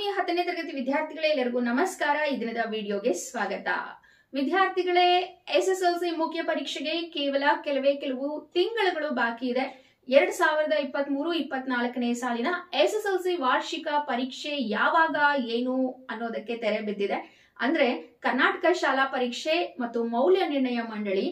ಆತ್ಮೀಯ ಹತ್ತನೇ ತರಗತಿ ವಿದ್ಯಾರ್ಥಿಗಳೇ ಎಲ್ಲರಿಗೂ ನಮಸ್ಕಾರ ಈ ದಿನದ ವಿಡಿಯೋಗೆ ಸ್ವಾಗತ ವಿದ್ಯಾರ್ಥಿಗಳೇ ಎಸ್ ಎಸ್ ಎಲ್ ಸಿ ಮುಖ್ಯ ಪರೀಕ್ಷೆಗೆ ಕೇವಲ ಕೆಲವೇ ಕೆಲವು ತಿಂಗಳುಗಳು ಬಾಕಿ ಇದೆ ಎರಡ್ ಸಾವಿರದ ಇಪ್ಪತ್ತ್ ಮೂರು ಇಪ್ಪತ್ನಾಲ್ಕನೇ ಸಾಲಿನ ಎಸ್ ಎಸ್ ಎಲ್ ಸಿ ವಾರ್ಷಿಕ ಪರೀಕ್ಷೆ ಯಾವಾಗ ಏನು ಅನ್ನೋದಕ್ಕೆ ತೆರೆ ಬಿದ್ದಿದೆ ಅಂದ್ರೆ ಕರ್ನಾಟಕ ಶಾಲಾ ಪರೀಕ್ಷೆ ಮತ್ತು ಮೌಲ್ಯ ನಿರ್ಣಯ ಮಂಡಳಿ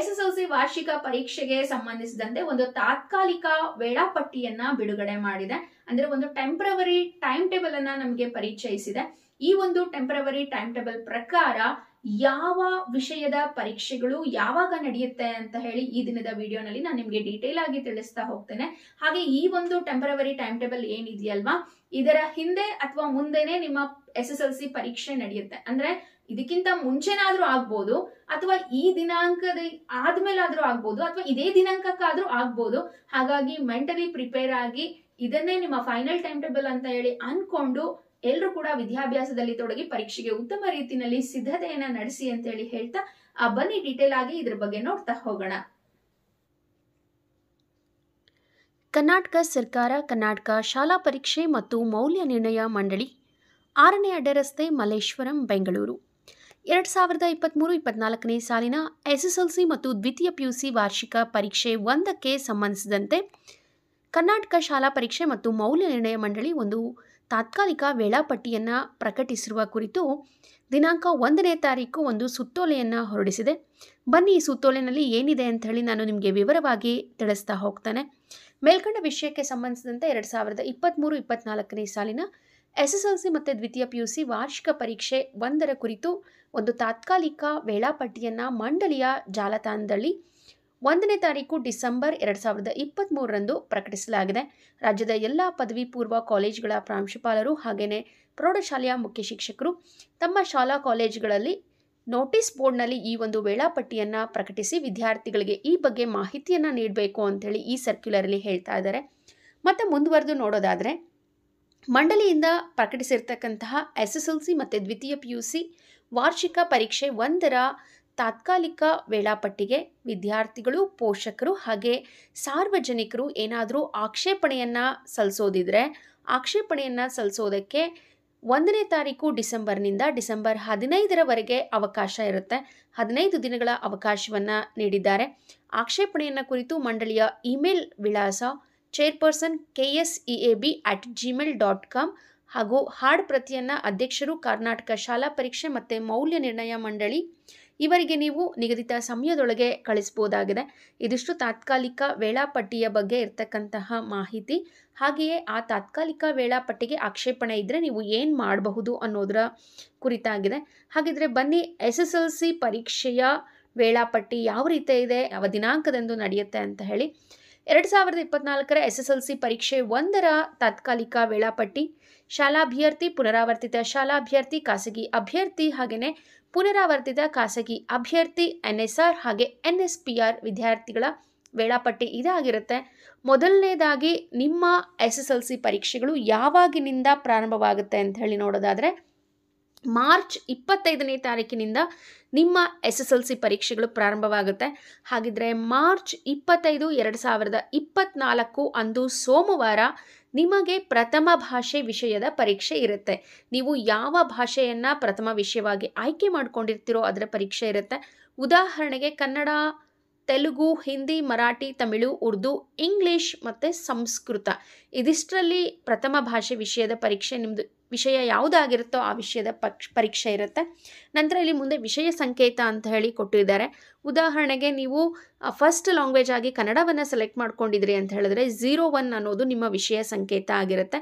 ಎಸ್ ಎಸ್ ಎಲ್ ಸಿ ವಾರ್ಷಿಕ ಪರೀಕ್ಷೆಗೆ ಸಂಬಂಧಿಸಿದಂತೆ ಒಂದು ತಾತ್ಕಾಲಿಕ ವೇಳಾಪಟ್ಟಿಯನ್ನ ಬಿಡುಗಡೆ ಮಾಡಿದೆ ಅಂದ್ರೆ ಒಂದು ಟೆಂಪ್ರವರಿ ಟೈಮ್ ಟೇಬಲ್ ಅನ್ನ ನಮಗೆ ಪರಿಚಯಿಸಿದೆ ಈ ಒಂದು ಟೆಂಪ್ರವರಿ ಟೈಮ್ ಟೇಬಲ್ ಪ್ರಕಾರ ಯಾವ ವಿಷಯದ ಪರೀಕ್ಷೆಗಳು ಯಾವಾಗ ನಡೆಯುತ್ತೆ ಅಂತ ಹೇಳಿ ಈ ದಿನದ ವಿಡಿಯೋನಲ್ಲಿ ನಾನು ನಿಮಗೆ ಡೀಟೇಲ್ ಆಗಿ ತಿಳಿಸ್ತಾ ಹೋಗ್ತೇನೆ ಹಾಗೆ ಈ ಒಂದು ಟೆಂಪರವರಿ ಟೈಮ್ ಟೇಬಲ್ ಏನಿದೆಯಲ್ವಾ ಇದರ ಹಿಂದೆ ಅಥವಾ ಮುಂದೆನೆ ನಿಮ್ಮ ಎಸ್ ಎಸ್ ಎಲ್ ಸಿ ಪರೀಕ್ಷೆ ನಡೆಯುತ್ತೆ ಅಂದ್ರೆ ಇದಕ್ಕಿಂತ ಮುಂಚೆನಾದ್ರೂ ಆಗ್ಬೋದು ಅಥವಾ ಈ ದಿನಾಂಕದ ಆದ್ಮೇಲಾದ್ರೂ ಆಗ್ಬೋದು ಅಥವಾ ಇದೇ ದಿನಾಂಕಕ್ಕಾದ್ರೂ ಆಗ್ಬೋದು ಹಾಗಾಗಿ ಮೆಂಟಲಿ ಪ್ರಿಪೇರ್ ಆಗಿ ಇದನ್ನೇ ನಿಮ್ಮ ಫೈನಲ್ ಟೈಮ್ ಟೇಬಲ್ ಅಂತ ಹೇಳಿ ಅನ್ಕೊಂಡು ಎಲ್ಲರೂ ಕೂಡ ವಿದ್ಯಾಭ್ಯಾಸದಲ್ಲಿ ತೊಡಗಿ ಪರೀಕ್ಷೆಗೆ ಉತ್ತಮ ರೀತಿಯಲ್ಲಿ ಸಿದ್ಧತೆಯನ್ನ ನಡೆಸಿ ಅಂತ ಹೇಳಿ ಹೇಳ್ತಾ ಆ ಬನ್ನಿ ಡೀಟೇಲ್ ಆಗಿ ಇದ್ರ ಬಗ್ಗೆ ನೋಡ್ತಾ ಹೋಗೋಣ ಕರ್ನಾಟಕ ಸರ್ಕಾರ ಕರ್ನಾಟಕ ಶಾಲಾ ಪರೀಕ್ಷೆ ಮತ್ತು ಮೌಲ್ಯ ನಿರ್ಣಯ ಮಂಡಳಿ ಆರನೇ ಅಡ್ಡರಸ್ತೆ ಮಲ್ಲೇಶ್ವರಂ ಬೆಂಗಳೂರು ಎರಡು ಸಾವಿರದ ಇಪ್ಪತ್ತ್ಮೂರು ಇಪ್ಪತ್ನಾಲ್ಕನೇ ಸಾಲಿನ ಎಸ್ಎಸ್ಎಲ್ಸಿ ಮತ್ತು ದ್ವಿತೀಯ ಪಿಯುಸಿ ವಾರ್ಷಿಕ ಪರೀಕ್ಷೆ ಒಂದಕ್ಕೆ ಸಂಬಂಧಿಸಿದಂತೆ ಕರ್ನಾಟಕ ಶಾಲಾ ಪರೀಕ್ಷೆ ಮತ್ತು ಮೌಲ್ಯ ನಿರ್ಣಯ ಮಂಡಳಿ ಒಂದು ತಾತ್ಕಾಲಿಕ ವೇಳಾಪಟ್ಟಿಯನ್ನು ಪ್ರಕಟಿಸಿರುವ ಕುರಿತು ದಿನಾಂಕ ಒಂದನೇ ತಾರೀಕು ಒಂದು ಸುತ್ತೋಲೆಯನ್ನು ಹೊರಡಿಸಿದೆ ಬನ್ನಿ ಈ ಸುತ್ತೋಲೆಯಲ್ಲಿ ಏನಿದೆ ಅಂತ ಹೇಳಿ ನಾನು ನಿಮಗೆ ವಿವರವಾಗಿ ತಿಳಿಸ್ತಾ ಹೋಗ್ತಾನೆ ಮೇಲ್ಕಂಡ ವಿಷಯಕ್ಕೆ ಸಂಬಂಧಿಸಿದಂತೆ ಎರಡು ಸಾವಿರದ ಇಪ್ಪತ್ತ್ಮೂರು ಇಪ್ಪತ್ತ್ನಾಲ್ಕನೇ ಸಾಲಿನ ಎಸ್ ಎಸ್ ಎಲ್ ಸಿ ಮತ್ತು ದ್ವಿತೀಯ ಪಿ ಯು ಸಿ ವಾರ್ಷಿಕ ಪರೀಕ್ಷೆ ಒಂದರ ಕುರಿತು ಒಂದು ತಾತ್ಕಾಲಿಕ ವೇಳಾಪಟ್ಟಿಯನ್ನು ಮಂಡಳಿಯ ಜಾಲತಾಣದಲ್ಲಿ ಒಂದನೇ ತಾರೀಕು ಡಿಸೆಂಬರ್ ಎರಡು ಸಾವಿರದ ಇಪ್ಪತ್ತ್ಮೂರರಂದು ಪ್ರಕಟಿಸಲಾಗಿದೆ ರಾಜ್ಯದ ಎಲ್ಲ ಪದವಿ ಪೂರ್ವ ಕಾಲೇಜುಗಳ ಪ್ರಾಂಶುಪಾಲರು ಹಾಗೆಯೇ ಪ್ರೌಢಶಾಲೆಯ ಮುಖ್ಯ ಶಿಕ್ಷಕರು ತಮ್ಮ ಶಾಲಾ ಕಾಲೇಜುಗಳಲ್ಲಿ ನೋಟಿಸ್ ಬೋರ್ಡ್ನಲ್ಲಿ ಈ ಒಂದು ವೇಳಾಪಟ್ಟಿಯನ್ನು ಪ್ರಕಟಿಸಿ ವಿದ್ಯಾರ್ಥಿಗಳಿಗೆ ಈ ಬಗ್ಗೆ ಮಾಹಿತಿಯನ್ನು ನೀಡಬೇಕು ಅಂಥೇಳಿ ಈ ಸರ್ಕ್ಯುಲರಲ್ಲಿ ಹೇಳ್ತಾ ಇದ್ದಾರೆ ಮತ್ತು ಮುಂದುವರೆದು ನೋಡೋದಾದರೆ ಮಂಡಳಿಯಿಂದ ಪ್ರಕಟಿಸಿರ್ತಕ್ಕಂತಹ ಎಸ್ ಎಸ್ ಎಲ್ ಸಿ ಮತ್ತು ದ್ವಿತೀಯ ಪಿ ಯು ಸಿ ವಾರ್ಷಿಕ ಪರೀಕ್ಷೆ ಒಂದರ ತಾತ್ಕಾಲಿಕ ವೇಳಾಪಟ್ಟಿಗೆ ವಿದ್ಯಾರ್ಥಿಗಳು ಪೋಷಕರು ಹಾಗೆ ಸಾರ್ವಜನಿಕರು ಏನಾದರೂ ಆಕ್ಷೇಪಣೆಯನ್ನು ಸಲ್ಲಿಸೋದಿದ್ರೆ ಆಕ್ಷೇಪಣೆಯನ್ನು ಸಲ್ಲಿಸೋದಕ್ಕೆ ಒಂದನೇ ತಾರೀಕು ಡಿಸೆಂಬರ್ನಿಂದ ಡಿಸೆಂಬರ್ ಹದಿನೈದರವರೆಗೆ ಅವಕಾಶ ಇರುತ್ತೆ ಹದಿನೈದು ದಿನಗಳ ಅವಕಾಶವನ್ನು ನೀಡಿದ್ದಾರೆ ಆಕ್ಷೇಪಣೆಯನ್ನು ಕುರಿತು ಮಂಡಳಿಯ ಇಮೇಲ್ ವಿಳಾಸ chairperson K S E A B at Gmail dot com ಹಾಗೂ ಹಾಡ್ ಪ್ರತಿಯನ್ನು ಅಧ್ಯಕ್ಷರು ಕರ್ನಾಟಕ ಶಾಲಾ ಪರೀಕ್ಷೆ ಮತ್ತು ಮೌಲ್ಯ ನಿರ್ಣಯ ಮಂಡಳಿ ಇವರಿಗೆ ನೀವು ನಿಗದಿತ ಸಮಯದೊಳಗೆ ಕಳಿಸ್ಬೋದಾಗಿದೆ ಇದಿಷ್ಟು ತಾತ್ಕಾಲಿಕ ವೇಳಾಪಟ್ಟಿಯ ಬಗ್ಗೆ ಇರ್ತಕ್ಕಂತಹ ಮಾಹಿತಿ ಹಾಗೆಯೇ ಆ ತಾತ್ಕಾಲಿಕ ವೇಳಾಪಟ್ಟಿಗೆ ಆಕ್ಷೇಪಣೆ ಇದ್ದರೆ ನೀವು ಏನು ಮಾಡಬಹುದು ಅನ್ನೋದರ ಕುರಿತಾಗಿದೆ ಹಾಗಿದ್ರೆ ಬನ್ನಿ ಎಸ್ ಎಸ್ ಎಲ್ ಸಿ ಪರೀಕ್ಷೆಯ ವೇಳಾಪಟ್ಟಿ ಯಾವ ರೀತಿ ಇದೆ ಯಾವ ದಿನಾಂಕದಂದು ನಡೆಯುತ್ತೆ ಅಂತ ಹೇಳಿ ಎರಡು ಸಾವಿರದ ಇಪ್ಪತ್ನಾಲ್ಕರ ಎಸ್ ಎಸ್ ಎಲ್ ಸಿ ಪರೀಕ್ಷೆ ಒಂದರ ತಾತ್ಕಾಲಿಕ ವೇಳಾಪಟ್ಟಿ ಶಾಲಾಭ್ಯರ್ಥಿ ಪುನರಾವರ್ತಿತ ಶಾಲಾಭ್ಯರ್ಥಿ ಖಾಸಗಿ ಅಭ್ಯರ್ಥಿ ಹಾಗೆಯೇ ಪುನರಾವರ್ತಿತ ಖಾಸಗಿ ಅಭ್ಯರ್ಥಿ ಎನ್ ಎಸ್ ಆರ್ ಹಾಗೆ ಎನ್ ಎಸ್ ಪಿ ಆರ್ ವಿದ್ಯಾರ್ಥಿಗಳ ವೇಳಾಪಟ್ಟಿ ಇದಾಗಿರುತ್ತೆ ಮೊದಲನೇದಾಗಿ ನಿಮ್ಮ ಎಸ್ ಎಸ್ ಎಲ್ ಸಿ ಪರೀಕ್ಷೆಗಳು ಯಾವಾಗಿನಿಂದ ಪ್ರಾರಂಭವಾಗುತ್ತೆ ಅಂತ ಹೇಳಿ ನೋಡೋದಾದರೆ ಮಾರ್ಚ್ ಇಪ್ಪತ್ತೈದನೇ ತಾರೀಕಿನಿಂದ ನಿಮ್ಮ ಎಸ್ ಎಸ್ ಎಲ್ ಸಿ ಪರೀಕ್ಷೆಗಳು ಪ್ರಾರಂಭವಾಗುತ್ತೆ ಹಾಗಿದ್ರೆ ಮಾರ್ಚ್ ಇಪ್ಪತ್ತೈದು ಎರಡು ಸಾವಿರದ ಇಪ್ಪತ್ನಾಲ್ಕು ಅಂದು ಸೋಮವಾರ ನಿಮಗೆ ಪ್ರಥಮ ಭಾಷೆ ವಿಷಯದ ಪರೀಕ್ಷೆ ಇರುತ್ತೆ ನೀವು ಯಾವ ಭಾಷೆಯನ್ನು ಪ್ರಥಮ ವಿಷಯವಾಗಿ ಆಯ್ಕೆ ಮಾಡ್ಕೊಂಡಿರ್ತೀರೋ ಅದರ ಪರೀಕ್ಷೆ ಇರುತ್ತೆ ಉದಾಹರಣೆಗೆ ಕನ್ನಡ ತೆಲುಗು ಹಿಂದಿ ಮರಾಠಿ ತಮಿಳು ಉರ್ದು ಇಂಗ್ಲೀಷ್ ಮತ್ತು ಸಂಸ್ಕೃತ ಇದಿಷ್ಟರಲ್ಲಿ ಪ್ರಥಮ ಭಾಷೆ ವಿಷಯದ ಪರೀಕ್ಷೆ ನಿಮ್ಮದು ವಿಷಯ ಯಾವುದಾಗಿರುತ್ತೋ ಆ ವಿಷಯದ ಪಕ್ಷ ಪರೀಕ್ಷೆ ಇರುತ್ತೆ ನಂತರ ಇಲ್ಲಿ ಮುಂದೆ ವಿಷಯ ಸಂಕೇತ ಅಂತ ಹೇಳಿ ಕೊಟ್ಟಿದ್ದಾರೆ ಉದಾಹರಣೆಗೆ ನೀವು ಫಸ್ಟ್ ಲ್ಯಾಂಗ್ವೇಜ್ ಆಗಿ ಕನ್ನಡವನ್ನು ಸೆಲೆಕ್ಟ್ ಮಾಡ್ಕೊಂಡಿದ್ರಿ ಅಂತ ಹೇಳಿದ್ರೆ ಝೀರೋ ಒನ್ ಅನ್ನೋದು ನಿಮ್ಮ ವಿಷಯ ಸಂಕೇತ ಆಗಿರುತ್ತೆ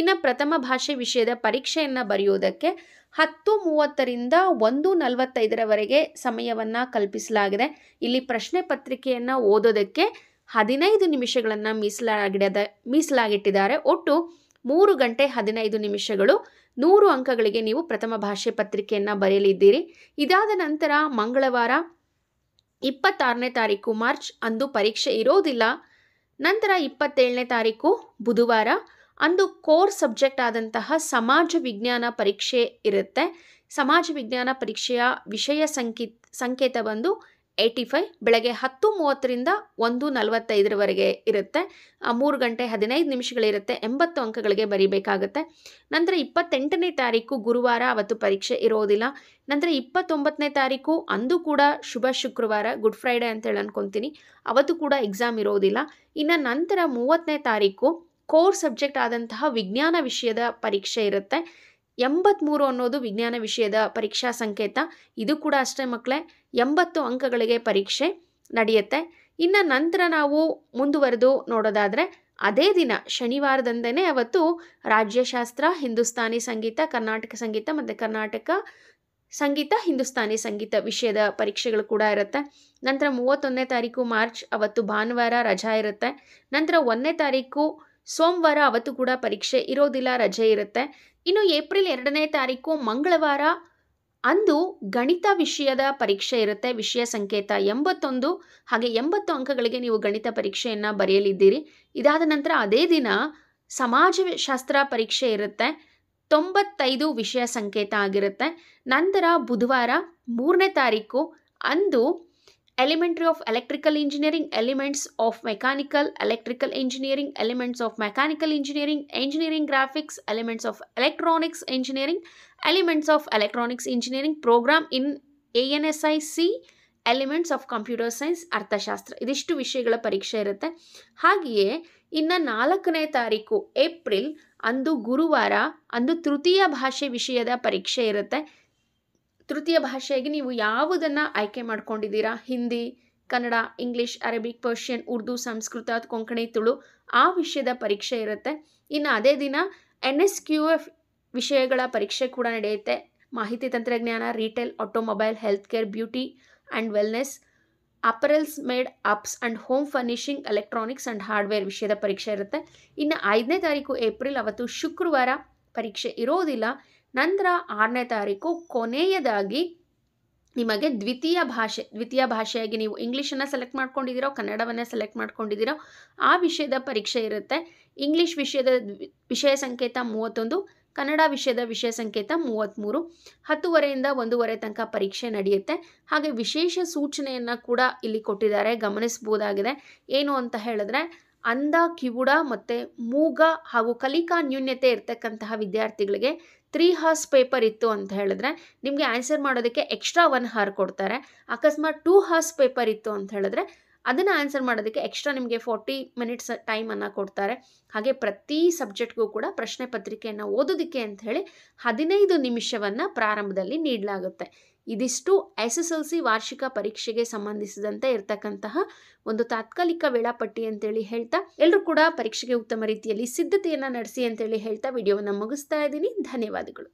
ಇನ್ನು ಪ್ರಥಮ ಭಾಷೆ ವಿಷಯದ ಪರೀಕ್ಷೆಯನ್ನು ಬರೆಯುವುದಕ್ಕೆ ಹತ್ತು ಮೂವತ್ತರಿಂದ ಒಂದು ನಲವತ್ತೈದರವರೆಗೆ ಸಮಯವನ್ನು ಕಲ್ಪಿಸಲಾಗಿದೆ ಇಲ್ಲಿ ಪ್ರಶ್ನೆ ಪತ್ರಿಕೆಯನ್ನು ಓದೋದಕ್ಕೆ ಹದಿನೈದು ನಿಮಿಷಗಳನ್ನು ಮೀಸಲಾಗಿಡದ ಮೀಸಲಾಗಿಟ್ಟಿದ್ದಾರೆ ಒಟ್ಟು ಮೂರು ಗಂಟೆ ಹದಿನೈದು ನಿಮಿಷಗಳು ನೂರು ಅಂಕಗಳಿಗೆ ನೀವು ಪ್ರಥಮ ಭಾಷೆ ಪತ್ರಿಕೆಯನ್ನು ಬರೆಯಲಿದ್ದೀರಿ ಇದಾದ ನಂತರ ಮಂಗಳವಾರ ಇಪ್ಪತ್ತಾರನೇ ತಾರೀಕು ಮಾರ್ಚ್ ಅಂದು ಪರೀಕ್ಷೆ ಇರೋದಿಲ್ಲ ನಂತರ ಇಪ್ಪತ್ತೇಳನೇ ತಾರೀಕು ಬುಧವಾರ ಅಂದು ಕೋರ್ ಸಬ್ಜೆಕ್ಟ್ ಆದಂತಹ ಸಮಾಜ ವಿಜ್ಞಾನ ಪರೀಕ್ಷೆ ಇರುತ್ತೆ ಸಮಾಜ ವಿಜ್ಞಾನ ಪರೀಕ್ಷೆಯ ವಿಷಯ ಸಂಕಿ ಸಂಕೇತ ಬಂದು ಏಯ್ಟಿ ಫೈವ್ ಬೆಳಗ್ಗೆ ಹತ್ತು ಮೂವತ್ತರಿಂದ ಒಂದು ನಲವತ್ತೈದರವರೆಗೆ ಇರುತ್ತೆ ಮೂರು ಗಂಟೆ ಹದಿನೈದು ನಿಮಿಷಗಳಿರುತ್ತೆ ಎಂಬತ್ತು ಅಂಕಗಳಿಗೆ ಬರೀಬೇಕಾಗತ್ತೆ ನಂತರ ಇಪ್ಪತ್ತೆಂಟನೇ ತಾರೀಕು ಗುರುವಾರ ಅವತ್ತು ಪರೀಕ್ಷೆ ಇರೋದಿಲ್ಲ ನಂತರ ಇಪ್ಪತ್ತೊಂಬತ್ತನೇ ತಾರೀಕು ಅಂದು ಕೂಡ ಶುಭ ಶುಕ್ರವಾರ ಗುಡ್ ಫ್ರೈಡೇ ಅಂತ ಹೇಳಿ ಅನ್ಕೊತೀನಿ ಅವತ್ತು ಕೂಡ ಎಕ್ಸಾಮ್ ಇರೋದಿಲ್ಲ ಇನ್ನು ನಂತರ ಮೂವತ್ತನೇ ತಾರೀಕು ಕೋರ್ ಸಬ್ಜೆಕ್ಟ್ ಆದಂತಹ ವಿಜ್ಞಾನ ವಿಷಯದ ಪರೀಕ್ಷೆ ಇರುತ್ತೆ ಎಂಬತ್ತ್ಮೂರು ಅನ್ನೋದು ವಿಜ್ಞಾನ ವಿಷಯದ ಪರೀಕ್ಷಾ ಸಂಕೇತ ಇದು ಕೂಡ ಅಷ್ಟೇ ಮಕ್ಕಳೇ ಎಂಬತ್ತು ಅಂಕಗಳಿಗೆ ಪರೀಕ್ಷೆ ನಡೆಯುತ್ತೆ ಇನ್ನು ನಂತರ ನಾವು ಮುಂದುವರೆದು ನೋಡೋದಾದರೆ ಅದೇ ದಿನ ಶನಿವಾರದಂದೇ ಅವತ್ತು ರಾಜ್ಯಶಾಸ್ತ್ರ ಹಿಂದೂಸ್ತಾನಿ ಸಂಗೀತ ಕರ್ನಾಟಕ ಸಂಗೀತ ಮತ್ತು ಕರ್ನಾಟಕ ಸಂಗೀತ ಹಿಂದೂಸ್ತಾನಿ ಸಂಗೀತ ವಿಷಯದ ಪರೀಕ್ಷೆಗಳು ಕೂಡ ಇರುತ್ತೆ ನಂತರ ಮೂವತ್ತೊಂದನೇ ತಾರೀಕು ಮಾರ್ಚ್ ಅವತ್ತು ಭಾನುವಾರ ರಜಾ ಇರುತ್ತೆ ನಂತರ ಒಂದನೇ ತಾರೀಕು ಸೋಮವಾರ ಅವತ್ತು ಕೂಡ ಪರೀಕ್ಷೆ ಇರೋದಿಲ್ಲ ರಜೆ ಇರುತ್ತೆ ಇನ್ನು ಏಪ್ರಿಲ್ ಎರಡನೇ ತಾರೀಕು ಮಂಗಳವಾರ ಅಂದು ಗಣಿತ ವಿಷಯದ ಪರೀಕ್ಷೆ ಇರುತ್ತೆ ವಿಷಯ ಸಂಕೇತ ಎಂಬತ್ತೊಂದು ಹಾಗೆ ಎಂಬತ್ತು ಅಂಕಗಳಿಗೆ ನೀವು ಗಣಿತ ಪರೀಕ್ಷೆಯನ್ನು ಬರೆಯಲಿದ್ದೀರಿ ಇದಾದ ನಂತರ ಅದೇ ದಿನ ಸಮಾಜಶಾಸ್ತ್ರ ಪರೀಕ್ಷೆ ಇರುತ್ತೆ ತೊಂಬತ್ತೈದು ವಿಷಯ ಸಂಕೇತ ಆಗಿರುತ್ತೆ ನಂತರ ಬುಧವಾರ ಮೂರನೇ ತಾರೀಕು ಅಂದು elementary of electrical engineering elements of mechanical electrical engineering elements of mechanical engineering engineering graphics elements of electronics engineering elements of electronics engineering program in A N S I C elements of computer science ಅರ್ಥಶಾಸ್ತ್ರ ಇದಿಷ್ಟು ವಿಷಯಗಳ ಪರೀಕ್ಷೆ ಇರುತ್ತೆ ಹಾಗೆಯೇ ಇನ್ನ ನಾಲ್ಕನೇ ತಾರೀಕು April ಅಂದು ಗುರುವಾರ ಅಂದು ತೃತೀಯ ಭಾಷೆ ವಿಷಯದ ಪರೀಕ್ಷೆ ಇರುತ್ತೆ ತೃತೀಯ ಭಾಷೆಯಾಗಿ ನೀವು ಯಾವುದನ್ನು ಆಯ್ಕೆ ಮಾಡ್ಕೊಂಡಿದ್ದೀರಾ Hindi Kannada English Arabic Persian Urdu Sanskrit Konkani Tulu ಆ ವಿಷಯದ ಪರೀಕ್ಷೆ ಇರುತ್ತೆ ಇನ್ನು ಅದೇ ದಿನ ಎನ್ ಎಸ್ ಕ್ಯೂ ಎಫ್ ವಿಷಯಗಳ ಪರೀಕ್ಷೆ ಕೂಡ ನಡೆಯುತ್ತೆ ಮಾಹಿತಿ ತಂತ್ರಜ್ಞಾನ retail automobile health care beauty and wellness apparels made ups and home furnishing electronics and hardware ವಿಷಯದ ಪರೀಕ್ಷೆ ಇರುತ್ತೆ ಇನ್ನು ಐದನೇ ತಾರೀಕು ಏಪ್ರಿಲ್ ಅವತ್ತು ಶುಕ್ರವಾರ ಪರೀಕ್ಷೆ ಇರೋದಿಲ್ಲ ನಂತರ ಆರನೇ ತಾರೀಕು ಕೊನೆಯದಾಗಿ ನಿಮಗೆ ದ್ವಿತೀಯ ಭಾಷೆ ದ್ವಿತೀಯ ಭಾಷೆಯಾಗಿ ನೀವು ಇಂಗ್ಲೀಷನ್ನು ಸೆಲೆಕ್ಟ್ ಮಾಡ್ಕೊಂಡಿದ್ದೀರೋ ಕನ್ನಡವನ್ನು ಸೆಲೆಕ್ಟ್ ಮಾಡ್ಕೊಂಡಿದ್ದೀರೋ ಆ ವಿಷಯದ ಪರೀಕ್ಷೆ ಇರುತ್ತೆ ಇಂಗ್ಲೀಷ್ ವಿಷಯದ ವಿಷಯ ಸಂಕೇತ ಮೂವತ್ತೊಂದು ಕನ್ನಡ ವಿಷಯದ ವಿಷಯ ಸಂಕೇತ ಮೂವತ್ತ್ಮೂರು ಹತ್ತುವರೆಯಿಂದ ಒಂದೂವರೆ ತನಕ ಪರೀಕ್ಷೆ ನಡೆಯುತ್ತೆ ಹಾಗೆ ವಿಶೇಷ ಸೂಚನೆಯನ್ನು ಕೂಡ ಇಲ್ಲಿ ಕೊಟ್ಟಿದ್ದಾರೆ ಗಮನಿಸ್ಬೋದಾಗಿದೆ ಏನು ಅಂತ ಹೇಳಿದ್ರೆ ಅಂದ ಕಿವುಡ ಮತ್ತು ಮೂಗ ಹಾಗೂ ಕಲಿಕಾ ನ್ಯೂನ್ಯತೆ ಇರತಕ್ಕಂತಹ ವಿದ್ಯಾರ್ಥಿಗಳಿಗೆ ತ್ರೀ ಹಾರ್ಸ್ ಪೇಪರ್ ಇತ್ತು ಅಂತ ಹೇಳಿದ್ರೆ ನಿಮಗೆ ಆನ್ಸರ್ ಮಾಡೋದಕ್ಕೆ ಎಕ್ಸ್ಟ್ರಾ ಒನ್ ಹಾರ್ ಕೊಡ್ತಾರೆ ಅಕಸ್ಮಾತ್ ಟೂ ಹಾರ್ಸ್ ಪೇಪರ್ ಇತ್ತು ಅಂತ ಹೇಳಿದ್ರೆ ಅದನ್ನು ಆನ್ಸರ್ ಮಾಡೋದಕ್ಕೆ ಎಕ್ಸ್ಟ್ರಾ ನಿಮಗೆ ಫೋರ್ಟಿ ಮಿನಿಟ್ಸ್ ಟೈಮನ್ನು ಕೊಡ್ತಾರೆ ಹಾಗೆ ಪ್ರತಿ ಸಬ್ಜೆಕ್ಟ್ಗೂ ಕೂಡ ಪ್ರಶ್ನೆ ಪತ್ರಿಕೆಯನ್ನು ಓದೋದಕ್ಕೆ ಹೇಳಿ ಹದಿನೈದು ನಿಮಿಷವನ್ನು ಪ್ರಾರಂಭದಲ್ಲಿ ನೀಡಲಾಗುತ್ತೆ ಇದಿಷ್ಟು ಎಸ್ ಎಸ್ ಎಲ್ ಸಿ ವಾರ್ಷಿಕ ಪರೀಕ್ಷೆಗೆ ಸಂಬಂಧಿಸಿದಂತೆ ಇರತಕ್ಕಂತಹ ಒಂದು ತಾತ್ಕಾಲಿಕ ವೇಳಾಪಟ್ಟಿ ಅಂತೇಳಿ ಹೇಳ್ತಾ ಎಲ್ಲರೂ ಕೂಡ ಪರೀಕ್ಷೆಗೆ ಉತ್ತಮ ರೀತಿಯಲ್ಲಿ ಸಿದ್ಧತೆಯನ್ನು ನಡೆಸಿ ಅಂತೇಳಿ ಹೇಳ್ತಾ ವಿಡಿಯೋವನ್ನು ಮುಗಿಸ್ತಾ ಇದ್ದೀನಿ ಧನ್ಯವಾದಗಳು